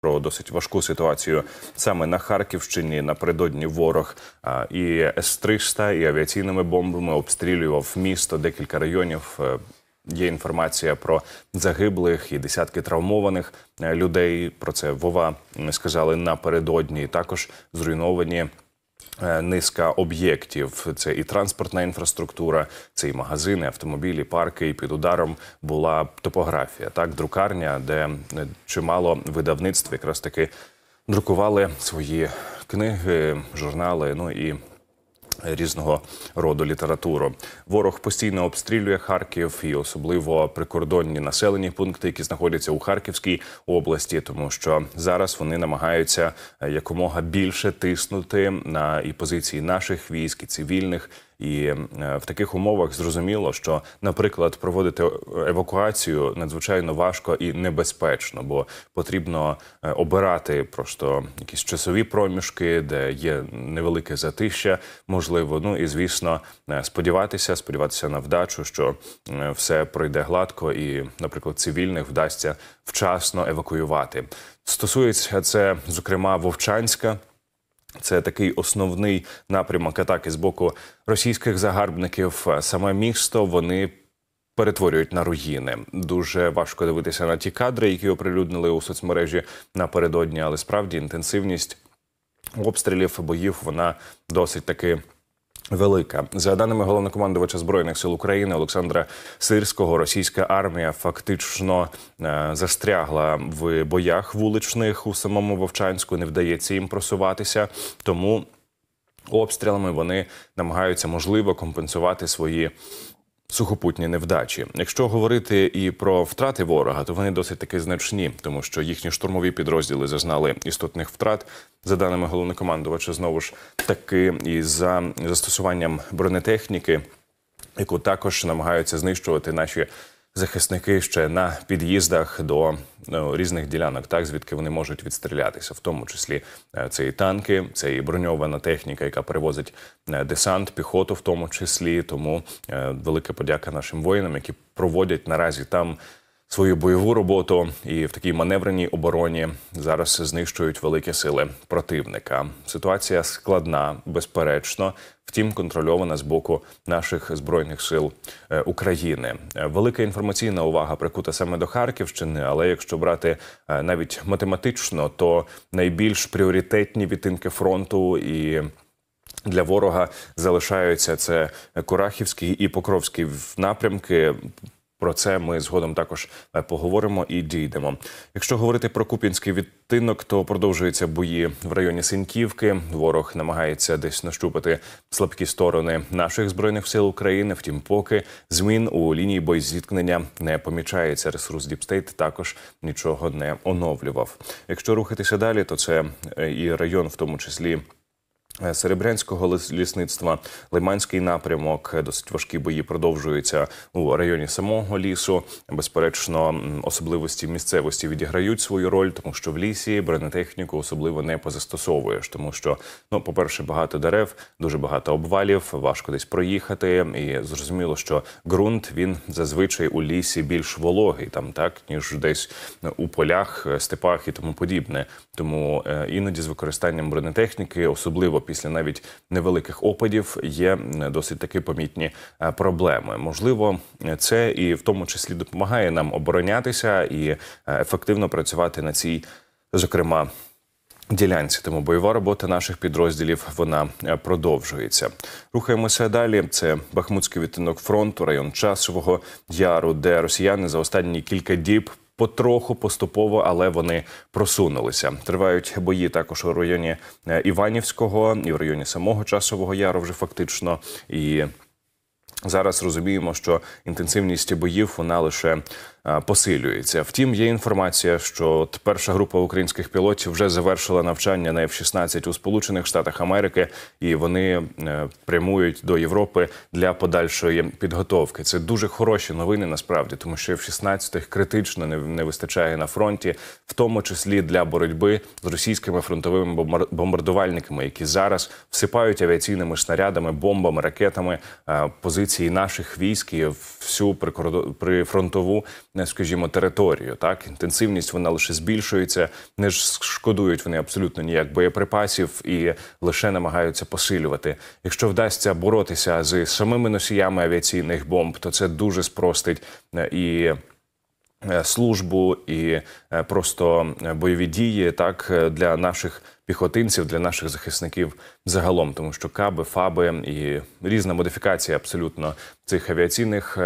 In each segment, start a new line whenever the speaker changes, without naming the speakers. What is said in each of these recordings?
Про досить важку ситуацію саме на Харківщині напередодні ворог і С-300, і авіаційними бомбами обстрілював місто декілька районів. Е, є інформація про загиблих і десятки травмованих е, людей. Про це вова сказали напередодні. Також зруйновані Е, низка об'єктів це і транспортна інфраструктура, це і магазини, автомобілі, парки. І під ударом була топографія, так друкарня, де е, чимало видавництв якраз таки друкували свої книги, журнали. Ну і різного роду літературу. Ворог постійно обстрілює Харків і особливо прикордонні населені пункти, які знаходяться у Харківській області, тому що зараз вони намагаються е, якомога більше тиснути на і позиції наших військ і цивільних. І е, в таких умовах зрозуміло, що, наприклад, проводити е, евакуацію надзвичайно важко і небезпечно, бо потрібно е, обирати просто якісь часові проміжки, де є невелике затища, можливо. Ну і звісно, сподіватися, сподіватися на вдачу, що все пройде гладко, і, наприклад, цивільних вдасться вчасно евакуювати. Стосується це, зокрема, Вовчанська. Це такий основний напрямок атаки з боку російських загарбників. Саме місто вони. Перетворюють на руїни. Дуже важко дивитися на ті кадри, які оприлюднили у соцмережі напередодні, але справді інтенсивність обстрілів боїв вона досить таки Велика за даними головнокомандувача збройних сил України Олександра Сирського, російська армія фактично е, застрягла в боях вуличних у самому Вовчанську. Не вдається їм просуватися, тому обстрілами вони намагаються можливо компенсувати свої Сухопутні невдачі. Якщо говорити і про втрати ворога, то вони досить таки значні, тому що їхні штурмові підрозділи зазнали істотних втрат. За даними головнокомандувача, знову ж таки і за застосуванням бронетехніки, яку також намагаються знищувати наші захисники ще на під'їздах до ну, різних ділянок, так звідки вони можуть відстрілятися, в тому числі це і танки, це і броньована техніка, яка перевозить е, десант, піхоту, в тому числі. Тому е, велика подяка нашим воїнам, які проводять наразі там свою бойову роботу і в такій маневреній обороні зараз знищують великі сили противника. Ситуація складна, безперечно, втім контрольована з боку наших збройних сил е, України. Е, велика інформаційна увага прикута саме до Харківщини. Але якщо брати е, навіть математично, то найбільш пріоритетні відтинки фронту і для ворога залишаються це Курахівський і Покровський напрямки. Про це ми згодом також е, поговоримо і дійдемо. Якщо говорити про купінський відтинок, то продовжуються бої в районі Синьківки. Ворог намагається десь нащупати слабкі сторони наших збройних сил України. Втім, поки змін у лінії боєзіткнення не помічається. Ресурс Діпстейт також нічого не оновлював. Якщо рухатися далі, то це е, і район, в тому числі. Е, серебрянського лісництва, Лиманський напрямок, е, досить важкі бої продовжуються у районі самого лісу. Безперечно, особливості місцевості відіграють свою роль, тому що в лісі бронетехніку особливо не позастосовуєш, тому що, ну, по-перше, багато дерев, дуже багато обвалів, важко десь проїхати. І зрозуміло, що ґрунт він зазвичай у лісі більш вологий, там так ніж десь е, у полях, степах і тому подібне. Тому іноді з використанням бронетехніки особливо після навіть невеликих опадів є досить таки помітні е, проблеми. Можливо, це і в тому числі допомагає нам оборонятися і е, ефективно працювати на цій, зокрема. Ділянці тому бойова робота наших підрозділів вона е, продовжується. Рухаємося далі. Це Бахмутський відтинок фронту, район часового яру, де росіяни за останні кілька діб потроху поступово, але вони просунулися. Тривають бої також у районі е, Іванівського і в районі самого часового яру. Вже фактично і зараз розуміємо, що інтенсивність боїв вона лише посилюється. Втім, є інформація, що от перша група українських пілотів вже завершила навчання на F-16 у Сполучених Штатах Америки, і вони е, прямують до Європи для подальшої підготовки. Це дуже хороші новини, насправді, тому що F-16 критично не вистачає на фронті, в тому числі для боротьби з російськими фронтовими бомбардувальниками, які зараз всипають авіаційними снарядами, бомбами, ракетами позиції наших військ і всю прифронтову скажімо, територію. Так інтенсивність вона лише збільшується, не шкодують вони абсолютно ніяк боєприпасів і лише намагаються посилювати. Якщо вдасться боротися з самими носіями авіаційних бомб, то це дуже спростить е, і. Е, службу і е, просто бойові дії так для наших піхотинців, для наших захисників загалом, тому що каби, фаби і різна модифікація абсолютно цих авіаційних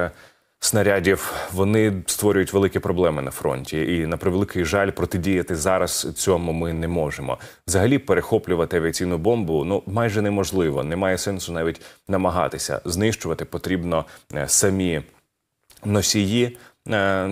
снарядів. Вони створюють великі проблеми на фронті, і на превеликий жаль, протидіяти зараз цьому ми не можемо. Взагалі перехоплювати авіаційну бомбу ну майже неможливо. Немає сенсу навіть намагатися знищувати потрібно е, самі носії. Е,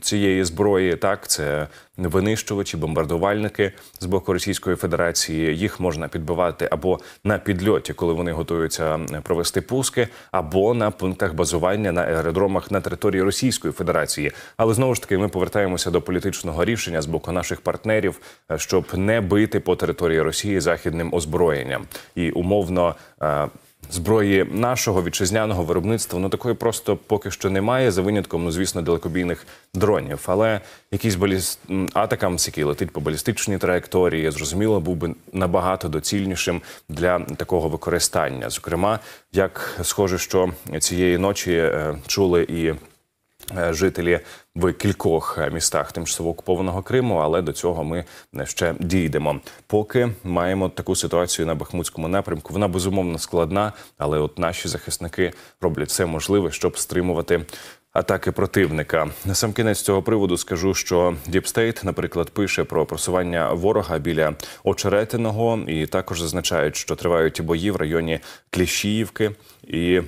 цієї зброї, так це винищувачі, бомбардувальники з боку Російської Федерації. Їх можна підбивати або на підльоті, коли вони готуються провести пуски, або на пунктах базування на аеродромах на території Російської Федерації. Але знову ж таки ми повертаємося до політичного рішення з боку наших партнерів, е, щоб не бити по території Росії західним озброєнням і умовно. Е, зброї нашого вітчизняного виробництва. Ну такої просто поки що немає, за винятком, ну звісно, далекобійних дронів. Але якісь баліст атакам, який летить по балістичній траєкторії, зрозуміло, був би набагато доцільнішим для такого використання. Зокрема, як схоже, що цієї ночі е, чули і. Е, жителі в кількох е, містах тимчасово окупованого Криму, але до цього ми е, ще дійдемо. Поки маємо таку ситуацію на Бахмутському напрямку. Вона безумовно складна, але от наші захисники роблять все можливе, щоб стримувати. Атаки противника на сам кінець цього приводу скажу, що Діпстейт, наприклад, пише про просування ворога біля очеретиного, і також зазначають, що тривають бої в районі Кліщіївки і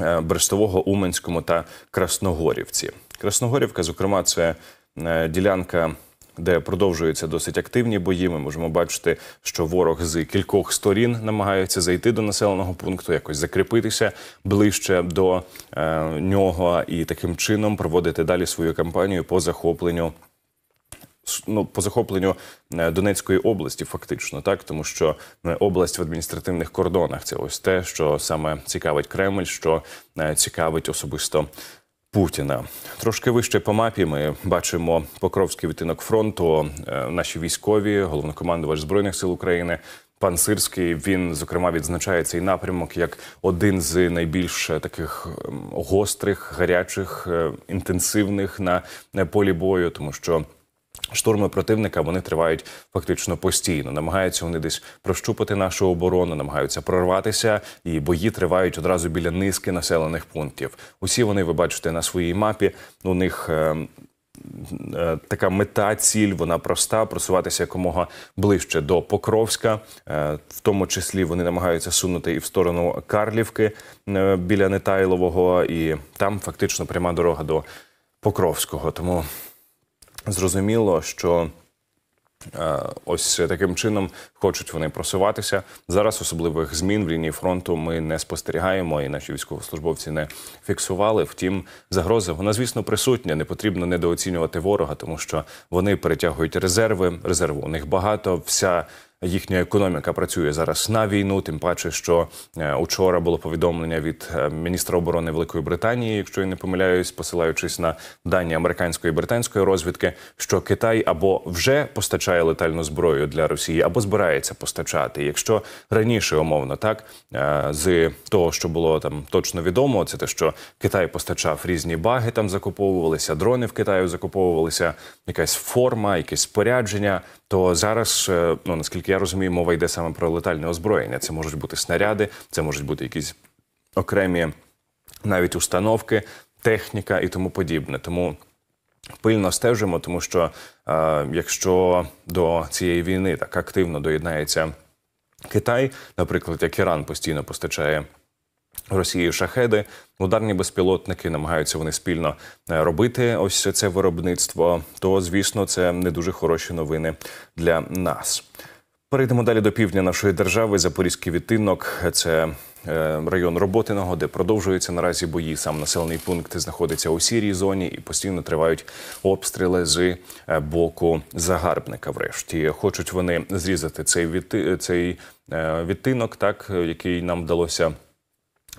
Е, Брестового, Уменському та Красногорівці. Красногорівка, зокрема, це е, ділянка. Де продовжуються досить активні бої, ми можемо бачити, що ворог з кількох сторін намагається зайти до населеного пункту, якось закріпитися ближче до е, нього і таким чином проводити далі свою кампанію по захопленню ну, по захопленню е, Донецької області, фактично, так тому що е, область в адміністративних кордонах це ось те, що саме цікавить Кремль, що е, цікавить особисто. Путіна трошки вище по мапі. Ми бачимо Покровський відтинок фронту. Наші військові, головнокомандувач збройних сил України, пан Сирський. Він зокрема відзначає цей напрямок як один з найбільш таких ем, гострих, гарячих, інтенсивних на полі бою, тому що. Штурми противника вони тривають фактично постійно. Намагаються вони десь прощупати нашу оборону, намагаються прорватися, і бої тривають одразу біля низки населених пунктів. Усі вони ви бачите на своїй мапі. У них е е така мета, ціль вона проста: просуватися якомога ближче до Покровська, е в тому числі вони намагаються сунути і в сторону Карлівки е біля Нетайлового, і там фактично пряма дорога до Покровського. Тому зрозуміло, що е, Ось таким чином хочуть вони просуватися зараз. Особливих змін в лінії фронту ми не спостерігаємо, і наші військовослужбовці не фіксували. Втім, загроза вона, звісно, присутня. Не потрібно недооцінювати ворога, тому що вони перетягують резерви. Резерву у них багато. Вся їхня економіка працює зараз на війну. Тим паче, що е, учора було повідомлення від е, міністра оборони Великої Британії, якщо я не помиляюсь, посилаючись на дані американської і британської розвідки, що Китай або вже постачає летальну зброю для Росії, або збирається постачати. Якщо раніше умовно так е, з того, що було там точно відомо, це те, що Китай постачав різні баги, там закуповувалися дрони в Китаю, закуповувалися якась форма, якесь спорядження. То зараз ну наскільки я розумію, мова йде саме про летальне озброєння. Це можуть бути снаряди, це можуть бути якісь окремі навіть установки, техніка і тому подібне. Тому пильно стежимо, тому що е, якщо до цієї війни так активно доєднається Китай, наприклад, як Іран постійно постачає. Росії шахеди, ударні безпілотники, намагаються вони спільно е, робити ось це виробництво. То, звісно, це не дуже хороші новини для нас. Перейдемо далі до півдня нашої держави. Запорізький відтинок це е, район Роботиного, де продовжуються наразі бої. Сам населений пункт знаходиться у сірій зоні і постійно тривають обстріли з е, боку загарбника. Врешті хочуть вони зрізати цей е, відтинок, так який нам вдалося.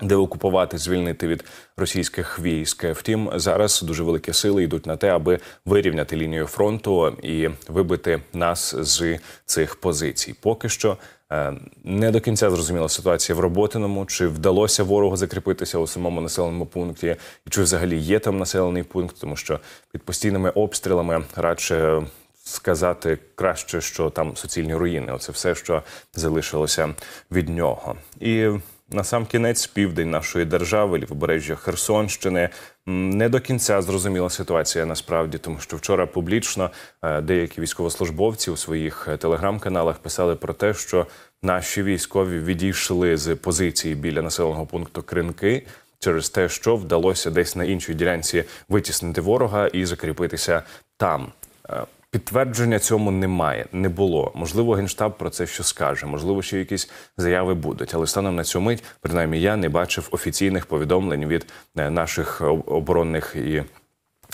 Деокупувати, звільнити від російських військ. Втім, зараз дуже великі сили йдуть на те, аби вирівняти лінію фронту і вибити нас з цих позицій. Поки що е, не до кінця зрозуміла ситуація в роботиному чи вдалося ворогу закріпитися у самому населеному пункті, і чи взагалі є там населений пункт, тому що під постійними обстрілами радше. Сказати краще, що там суцільні руїни, оце все, що залишилося від нього, і на сам кінець південь нашої держави, лівобережжя Херсонщини. Не до кінця зрозуміла ситуація насправді, тому що вчора публічно е, деякі військовослужбовці у своїх е, телеграм-каналах писали про те, що наші військові відійшли з позиції біля населеного пункту Кринки. Через те, що вдалося десь на іншій ділянці витіснити ворога і закріпитися там. Е, Підтвердження цьому немає, не було. Можливо, генштаб про це що скаже, можливо, ще якісь заяви будуть. Але станом на цю мить, принаймні, я не бачив офіційних повідомлень від е, наших оборонних і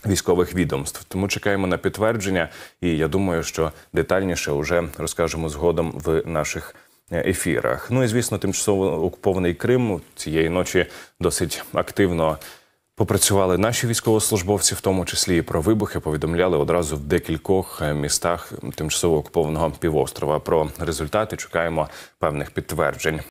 військових відомств. Тому чекаємо на підтвердження, і я думаю, що детальніше вже розкажемо згодом в наших. Е, ефірах, ну і звісно, тимчасово окупований Крим цієї ночі досить активно Попрацювали наші військовослужбовці, в тому числі і про вибухи, повідомляли одразу в декількох е, містах тимчасово окупованого півострова. Про результати чекаємо певних підтверджень.